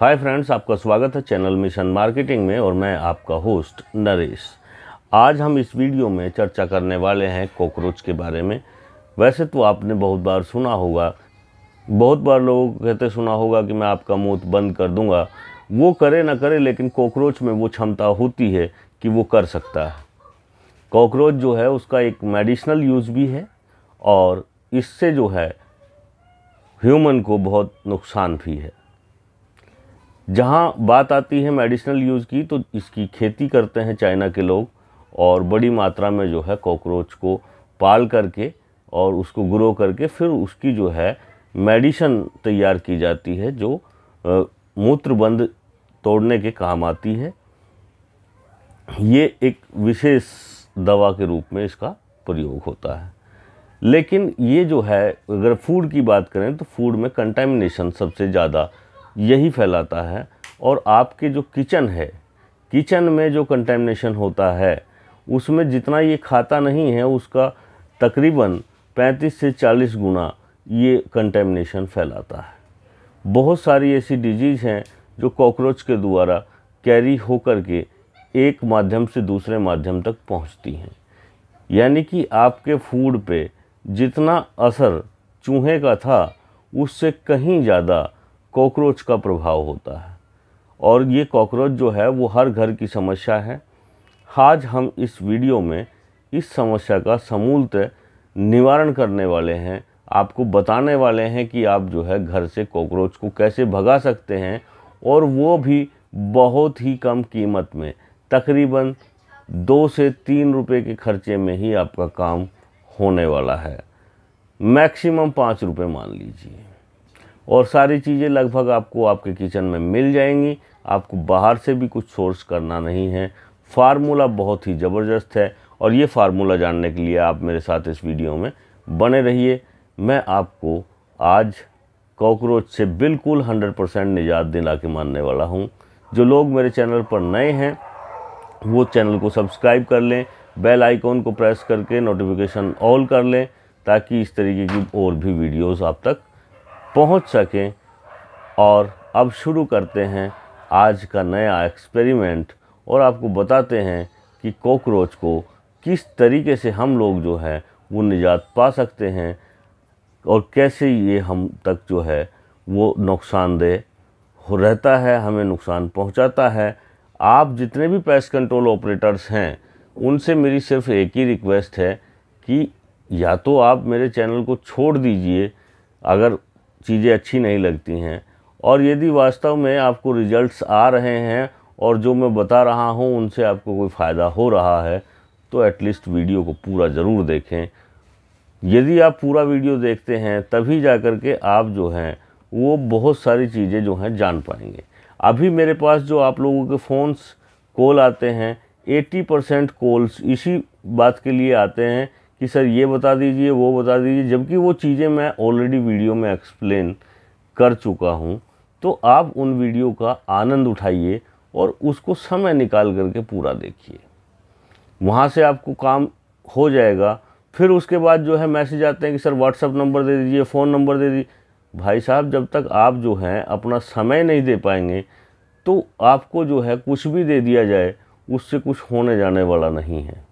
hi friends आपका स्वागत है चैनल मिशन मार्केटिंग में और मैं आपका होस्ट नरेश आज हम इस वीडियो में चर्चा करने वाले हैं कॉकरोच के बारे में वैसे तो आपने बहुत बार सुना होगा बहुत बार लोगों को कहते सुना होगा कि मैं आपका मौत बंद कर दूंगा वो करे ना करे लेकिन कॉकरोच में वो क्षमता होती है कि वो कर सकता है कॉकरोच जो है उसका एक मेडिसिनल यूज़ भी है और इससे जो है ह्यूमन को बहुत नुकसान भी है जहाँ बात आती है मेडिसिनल यूज़ की तो इसकी खेती करते हैं चाइना के लोग और बड़ी मात्रा में जो है कॉकरोच को पाल करके और उसको ग्रो करके फिर उसकी जो है मेडिसन तैयार की जाती है जो मूत्रबंद तोड़ने के काम आती है ये एक विशेष दवा के रूप में इसका प्रयोग होता है लेकिन ये जो है अगर फूड की बात करें तो फूड में कंटेमिनेशन सबसे ज़्यादा यही फैलाता है और आपके जो किचन है किचन में जो कंटेमिनेशन होता है उसमें जितना ये खाता नहीं है उसका तकरीबन 35 से 40 गुना ये कंटेमिनेशन फैलाता है बहुत सारी ऐसी डिजीज़ हैं जो कॉकरोच के द्वारा कैरी होकर के एक माध्यम से दूसरे माध्यम तक पहुंचती हैं यानी कि आपके फूड पे जितना असर चूहे का था उससे कहीं ज़्यादा कॉकरोच का प्रभाव होता है और ये कॉकरोच जो है वो हर घर की समस्या है आज हम इस वीडियो में इस समस्या का समूलतः निवारण करने वाले हैं आपको बताने वाले हैं कि आप जो है घर से कॉकरोच को कैसे भगा सकते हैं और वो भी बहुत ही कम कीमत में तकरीबन दो से तीन रुपए के खर्चे में ही आपका काम होने वाला है मैक्सिमम पाँच रुपये मान लीजिए और सारी चीज़ें लगभग आपको आपके किचन में मिल जाएंगी आपको बाहर से भी कुछ सोर्स करना नहीं है फार्मूला बहुत ही ज़बरदस्त है और ये फार्मूला जानने के लिए आप मेरे साथ इस वीडियो में बने रहिए मैं आपको आज कॉकरोच से बिल्कुल 100 परसेंट निजात दिला के मानने वाला हूँ जो लोग मेरे चैनल पर नए हैं वो चैनल को सब्सक्राइब कर लें बेल आइकॉन को प्रेस करके नोटिफिकेशन ऑल कर लें ताकि इस तरीके की और भी वीडियोज़ आप तक पहुंच सकें और अब शुरू करते हैं आज का नया एक्सपेरिमेंट और आपको बताते हैं कि कॉकरोच को किस तरीके से हम लोग जो है वो निजात पा सकते हैं और कैसे ये हम तक जो है वो नुकसानदेह हो रहता है हमें नुकसान पहुंचाता है आप जितने भी पेस्ट कंट्रोल ऑपरेटर्स हैं उनसे मेरी सिर्फ एक ही रिक्वेस्ट है कि या तो आप मेरे चैनल को छोड़ दीजिए अगर चीज़ें अच्छी नहीं लगती हैं और यदि वास्तव में आपको रिजल्ट्स आ रहे हैं और जो मैं बता रहा हूँ उनसे आपको कोई फ़ायदा हो रहा है तो एटलीस्ट वीडियो को पूरा ज़रूर देखें यदि आप पूरा वीडियो देखते हैं तभी जा कर के आप जो हैं वो बहुत सारी चीज़ें जो हैं जान पाएंगे अभी मेरे पास जो आप लोगों के फ़ोन्स कॉल आते हैं 80 परसेंट कॉल्स इसी बात के लिए आते हैं कि सर ये बता दीजिए वो बता दीजिए जबकि वो चीज़ें मैं ऑलरेडी वीडियो में एक्सप्लेन कर चुका हूँ तो आप उन वीडियो का आनंद उठाइए और उसको समय निकाल करके पूरा देखिए वहाँ से आपको काम हो जाएगा फिर उसके बाद जो है मैसेज आते हैं कि सर व्हाट्सअप नंबर दे दीजिए फ़ोन नंबर दे दीजिए भाई साहब जब तक आप जो हैं अपना समय नहीं दे पाएंगे तो आपको जो है कुछ भी दे दिया जाए उससे कुछ होने जाने वाला नहीं है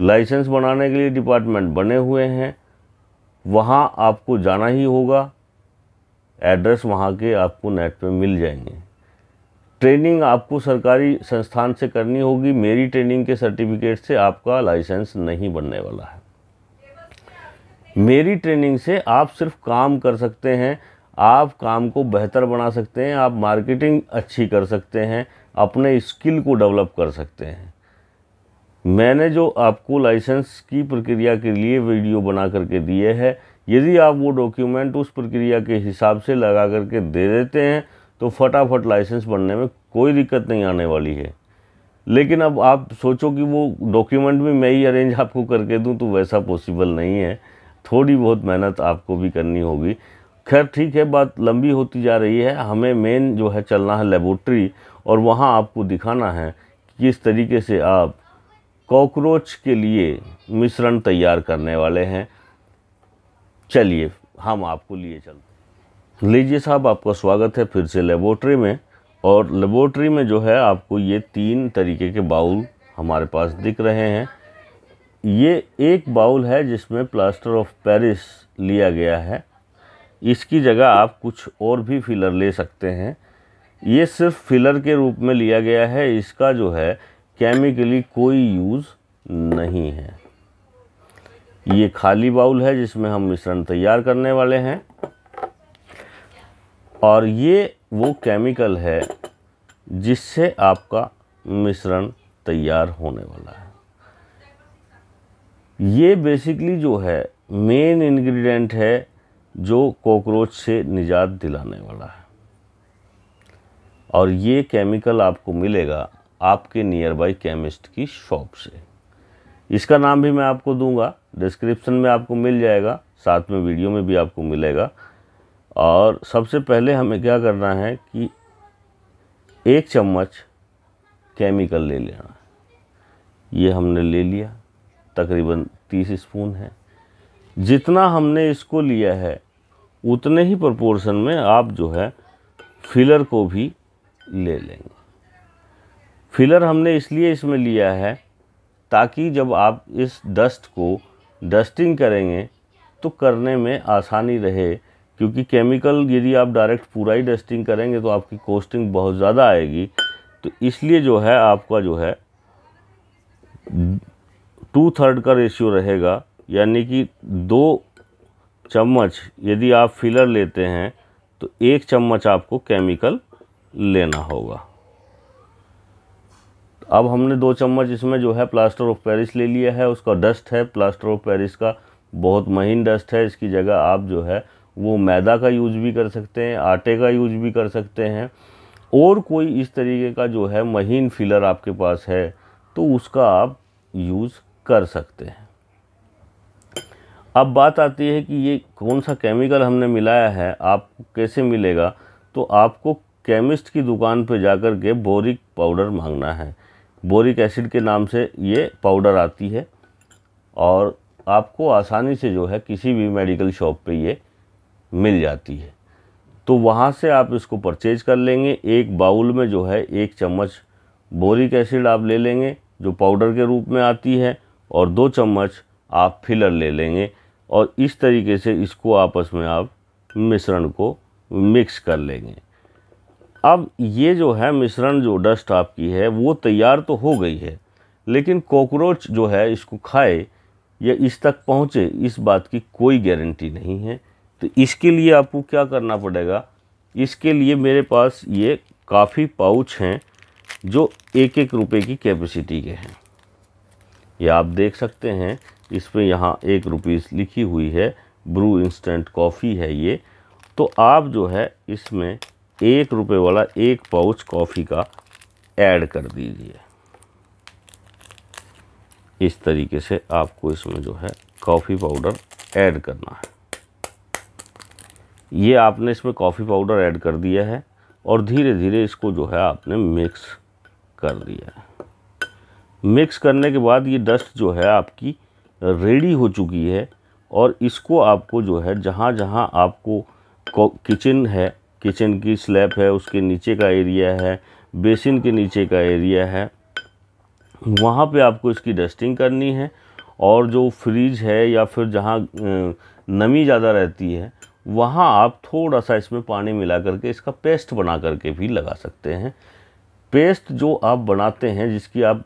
लाइसेंस बनाने के लिए डिपार्टमेंट बने हुए हैं वहाँ आपको जाना ही होगा एड्रेस वहाँ के आपको नेट पे मिल जाएंगे ट्रेनिंग आपको सरकारी संस्थान से करनी होगी मेरी ट्रेनिंग के सर्टिफिकेट से आपका लाइसेंस नहीं बनने वाला है मेरी ट्रेनिंग से आप सिर्फ काम कर सकते हैं आप काम को बेहतर बना सकते हैं आप मार्केटिंग अच्छी कर सकते हैं अपने स्किल को डेवलप कर सकते हैं मैंने जो आपको लाइसेंस की प्रक्रिया के लिए वीडियो बना करके दिए है यदि आप वो डॉक्यूमेंट उस प्रक्रिया के हिसाब से लगा करके दे देते हैं तो फटाफट लाइसेंस बनने में कोई दिक्कत नहीं आने वाली है लेकिन अब आप सोचो कि वो डॉक्यूमेंट भी मैं ही अरेंज आपको करके दूं तो वैसा पॉसिबल नहीं है थोड़ी बहुत मेहनत आपको भी करनी होगी खैर ठीक है बात लंबी होती जा रही है हमें मेन जो है चलना है लेबोरेटरी और वहाँ आपको दिखाना है कि किस तरीके से आप कॉकरोच के लिए मिश्रण तैयार करने वाले हैं चलिए हम आपको लिए चलते लीजिए साहब आपका स्वागत है फिर से लेबोरेटरी में और लेबोरेटरी में जो है आपको ये तीन तरीके के बाउल हमारे पास दिख रहे हैं ये एक बाउल है जिसमें प्लास्टर ऑफ पेरिस लिया गया है इसकी जगह आप कुछ और भी फिलर ले सकते हैं ये सिर्फ फिलर के रूप में लिया गया है इसका जो है केमिकली कोई यूज़ नहीं है ये खाली बाउल है जिसमें हम मिश्रण तैयार करने वाले हैं और ये वो केमिकल है जिससे आपका मिश्रण तैयार होने वाला है ये बेसिकली जो है मेन इंग्रेडिएंट है जो कॉकरोच से निजात दिलाने वाला है और ये केमिकल आपको मिलेगा आपके नियर बाई केमिस्ट की शॉप से इसका नाम भी मैं आपको दूंगा डिस्क्रिप्शन में आपको मिल जाएगा साथ में वीडियो में भी आपको मिलेगा और सबसे पहले हमें क्या करना है कि एक चम्मच केमिकल ले लेना ये हमने ले लिया तकरीबन तीस स्पून है जितना हमने इसको लिया है उतने ही प्रोपोर्शन में आप जो है फिलर को भी ले लेंगे फिलर हमने इसलिए इसमें लिया है ताकि जब आप इस डस्ट को डस्टिंग करेंगे तो करने में आसानी रहे क्योंकि केमिकल यदि आप डायरेक्ट पूरा ही डस्टिंग करेंगे तो आपकी कॉस्टिंग बहुत ज़्यादा आएगी तो इसलिए जो है आपका जो है टू थर्ड का रेशियो रहेगा यानी कि दो चम्मच यदि आप फिलर लेते हैं तो एक चम्मच आपको केमिकल लेना होगा अब हमने दो चम्मच इसमें जो है प्लास्टर ऑफ पेरिस ले लिया है उसका डस्ट है प्लास्टर ऑफ पेरिस का बहुत महीन डस्ट है इसकी जगह आप जो है वो मैदा का यूज भी कर सकते हैं आटे का यूज भी कर सकते हैं और कोई इस तरीके का जो है महीन फिलर आपके पास है तो उसका आप यूज़ कर सकते हैं अब बात आती है कि ये कौन सा केमिकल हमने मिलाया है आप कैसे मिलेगा तो आपको केमिस्ट की दुकान पर जाकर के बोरिक पाउडर मांगना है बोरिक एसिड के नाम से ये पाउडर आती है और आपको आसानी से जो है किसी भी मेडिकल शॉप पे ये मिल जाती है तो वहाँ से आप इसको परचेज कर लेंगे एक बाउल में जो है एक चम्मच बोरिक एसिड आप ले लेंगे जो पाउडर के रूप में आती है और दो चम्मच आप फिलर ले लेंगे और इस तरीके से इसको आपस में आप मिश्रण को मिक्स कर लेंगे अब ये जो है मिश्रण जो डस्ट आपकी है वो तैयार तो हो गई है लेकिन कॉकरोच जो है इसको खाए या इस तक पहुँचे इस बात की कोई गारंटी नहीं है तो इसके लिए आपको क्या करना पड़ेगा इसके लिए मेरे पास ये काफ़ी पाउच हैं जो एक एक रुपए की कैपेसिटी के हैं ये आप देख सकते हैं इसमें यहाँ एक रुपीज़ लिखी हुई है ब्रू इंस्टेंट कॉफ़ी है ये तो आप जो है इसमें एक रुपये वाला एक पाउच कॉफ़ी का ऐड कर दीजिए इस तरीके से आपको इसमें जो है कॉफ़ी पाउडर ऐड करना है ये आपने इसमें कॉफ़ी पाउडर ऐड कर दिया है और धीरे धीरे इसको जो है आपने मिक्स कर दिया है मिक्स करने के बाद ये डस्ट जो है आपकी रेडी हो चुकी है और इसको आपको जो है जहाँ जहाँ आपको किचन है किचन की स्लैब है उसके नीचे का एरिया है बेसिन के नीचे का एरिया है वहाँ पे आपको इसकी डस्टिंग करनी है और जो फ्रिज है या फिर जहाँ नमी ज़्यादा रहती है वहाँ आप थोड़ा सा इसमें पानी मिला करके इसका पेस्ट बना करके भी लगा सकते हैं पेस्ट जो आप बनाते हैं जिसकी आप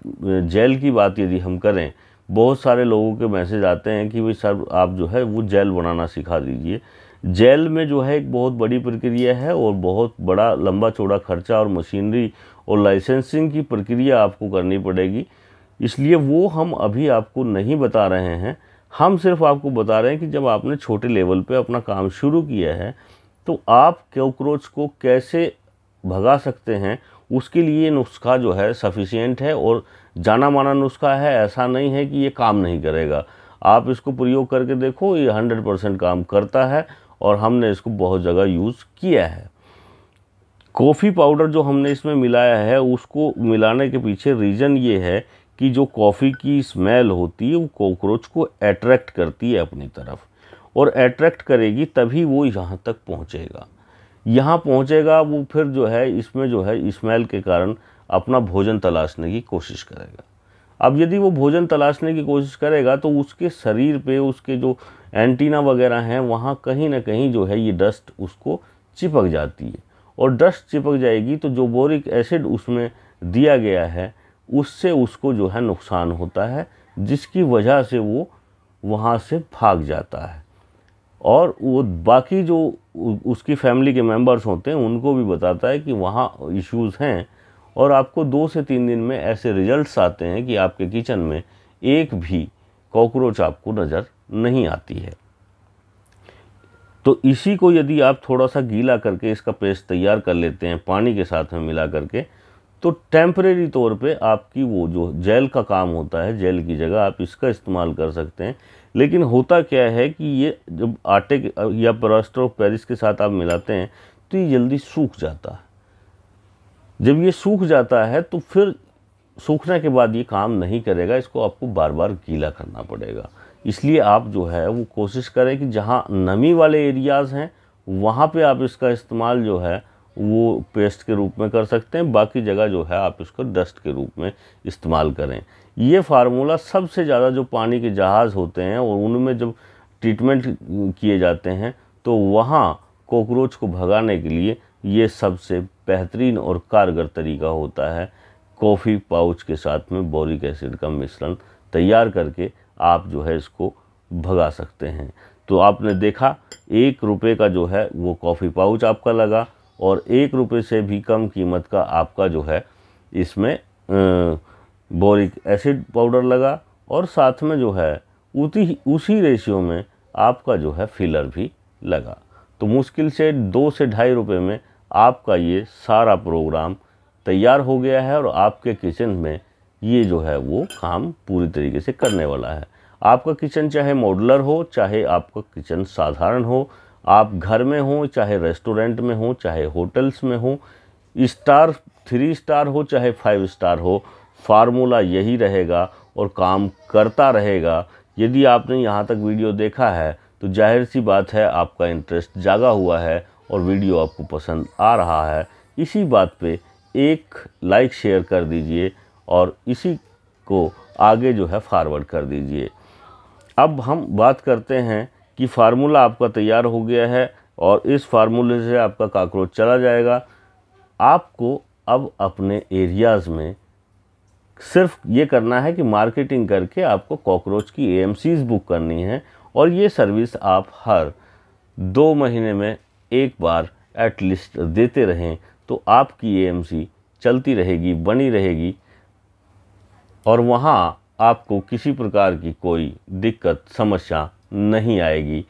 जेल की बात यदि हम करें बहुत सारे लोगों के मैसेज आते हैं कि भाई सर आप जो है वो जेल बनाना सिखा दीजिए जेल में जो है एक बहुत बड़ी प्रक्रिया है और बहुत बड़ा लंबा चौड़ा खर्चा और मशीनरी और लाइसेंसिंग की प्रक्रिया आपको करनी पड़ेगी इसलिए वो हम अभी आपको नहीं बता रहे हैं हम सिर्फ आपको बता रहे हैं कि जब आपने छोटे लेवल पे अपना काम शुरू किया है तो आप कॉकरोच को कैसे भगा सकते हैं उसके लिए नुस्खा जो है सफिशेंट है और जाना माना नुस्खा है ऐसा नहीं है कि ये काम नहीं करेगा आप इसको प्रयोग करके देखो ये हंड्रेड परसेंट काम करता है और हमने इसको बहुत जगह यूज़ किया है कॉफ़ी पाउडर जो हमने इसमें मिलाया है उसको मिलाने के पीछे रीज़न ये है कि जो कॉफ़ी की स्मेल होती है वो कॉकरोच को अट्रैक्ट करती है अपनी तरफ और अट्रैक्ट करेगी तभी वो यहाँ तक पहुँचेगा यहाँ पहुँचेगा वो फिर जो है इसमें जो है स्मेल के कारण अपना भोजन तलाशने की कोशिश करेगा अब यदि वो भोजन तलाशने की कोशिश करेगा तो उसके शरीर पे उसके जो एंटीना वगैरह हैं वहाँ कहीं ना कहीं जो है ये डस्ट उसको चिपक जाती है और डस्ट चिपक जाएगी तो जो बोरिक एसिड उसमें दिया गया है उससे उसको जो है नुकसान होता है जिसकी वजह से वो वहाँ से भाग जाता है और वो बाकी जो उसकी फैमिली के मेंबर्स होते हैं उनको भी बताता है कि वहाँ इश्यूज़ हैं और आपको दो से तीन दिन में ऐसे रिजल्ट्स आते हैं कि आपके किचन में एक भी कॉकरोच आपको नज़र नहीं आती है तो इसी को यदि आप थोड़ा सा गीला करके इसका पेस्ट तैयार कर लेते हैं पानी के साथ में मिला करके तो टेम्परेरी तौर पे आपकी वो जो जेल का काम होता है जेल की जगह आप इसका इस्तेमाल कर सकते हैं लेकिन होता क्या है कि ये जब आटे या परास्टर ऑफ पेरिस के साथ आप मिलाते हैं तो ये जल्दी सूख जाता है जब ये सूख जाता है तो फिर सूखने के बाद ये काम नहीं करेगा इसको आपको बार बार गीला करना पड़ेगा इसलिए आप जो है वो कोशिश करें कि जहाँ नमी वाले एरियाज़ हैं वहाँ पे आप इसका इस्तेमाल जो है वो पेस्ट के रूप में कर सकते हैं बाकी जगह जो है आप इसको डस्ट के रूप में इस्तेमाल करें ये फार्मूला सबसे ज़्यादा जो पानी के जहाज़ होते हैं और उनमें जब ट्रीटमेंट किए जाते हैं तो वहाँ कॉकरोच को भगाने के लिए ये सबसे बेहतरीन और कारगर तरीका होता है कॉफ़ी पाउच के साथ में बोरिक एसिड का मिश्रण तैयार करके आप जो है इसको भगा सकते हैं तो आपने देखा एक रुपये का जो है वो कॉफ़ी पाउच आपका लगा और एक रुपये से भी कम कीमत का आपका जो है इसमें बोरिक एसिड पाउडर लगा और साथ में जो है उसी उसी रेशियो में आपका जो है फिलर भी लगा तो मुश्किल से दो से ढाई रुपये में आपका ये सारा प्रोग्राम तैयार हो गया है और आपके किचन में ये जो है वो काम पूरी तरीके से करने वाला है आपका किचन चाहे मॉडलर हो चाहे आपका किचन साधारण हो आप घर में हो चाहे रेस्टोरेंट में हो चाहे होटल्स में हो स्टार थ्री स्टार हो चाहे फाइव स्टार हो फार्मूला यही रहेगा और काम करता रहेगा यदि आपने यहाँ तक वीडियो देखा है तो जाहिर सी बात है आपका इंटरेस्ट जागा हुआ है और वीडियो आपको पसंद आ रहा है इसी बात पे एक लाइक शेयर कर दीजिए और इसी को आगे जो है फारवर्ड कर दीजिए अब हम बात करते हैं कि फार्मूला आपका तैयार हो गया है और इस फार्मूले से आपका काकरोच चला जाएगा आपको अब अपने एरियाज़ में सिर्फ ये करना है कि मार्केटिंग करके आपको कॉकरोच की ए बुक करनी है और ये सर्विस आप हर दो महीने में एक बार एटलीस्ट देते रहें तो आपकी ए चलती रहेगी बनी रहेगी और वहाँ आपको किसी प्रकार की कोई दिक्कत समस्या नहीं आएगी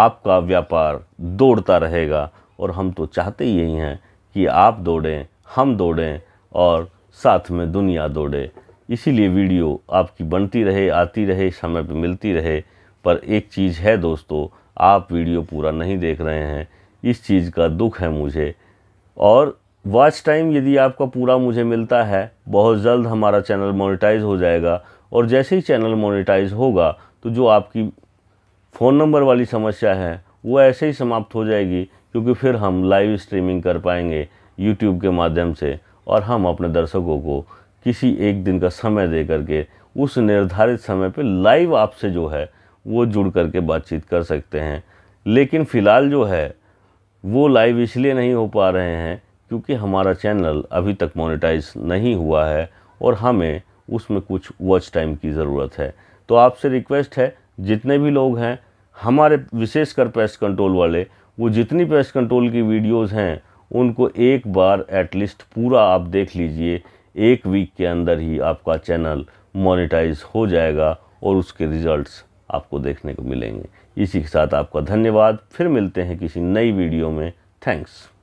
आपका व्यापार दौड़ता रहेगा और हम तो चाहते यही हैं कि आप दौड़ें हम दौड़ें और साथ में दुनिया दौड़े इसीलिए वीडियो आपकी बनती रहे आती रहे समय पर मिलती रहे पर एक चीज़ है दोस्तों आप वीडियो पूरा नहीं देख रहे हैं इस चीज़ का दुख है मुझे और वॉच टाइम यदि आपका पूरा मुझे मिलता है बहुत जल्द हमारा चैनल मोनेटाइज हो जाएगा और जैसे ही चैनल मोनेटाइज होगा तो जो आपकी फ़ोन नंबर वाली समस्या है वो ऐसे ही समाप्त हो जाएगी क्योंकि फिर हम लाइव स्ट्रीमिंग कर पाएंगे यूट्यूब के माध्यम से और हम अपने दर्शकों को किसी एक दिन का समय दे करके उस निर्धारित समय पर लाइव आपसे जो है वो जुड़ करके बातचीत कर सकते हैं लेकिन फ़िलहाल जो है वो लाइव इसलिए नहीं हो पा रहे हैं क्योंकि हमारा चैनल अभी तक मोनेटाइज नहीं हुआ है और हमें उसमें कुछ वॉच टाइम की ज़रूरत है तो आपसे रिक्वेस्ट है जितने भी लोग हैं हमारे विशेषकर पेस्ट कंट्रोल वाले वो जितनी पेस्ट कंट्रोल की वीडियोस हैं उनको एक बार एटलीस्ट पूरा आप देख लीजिए एक वीक के अंदर ही आपका चैनल मोनेटाइज हो जाएगा और उसके रिजल्ट्स आपको देखने को मिलेंगे इसी के साथ आपका धन्यवाद फिर मिलते हैं किसी नई वीडियो में थैंक्स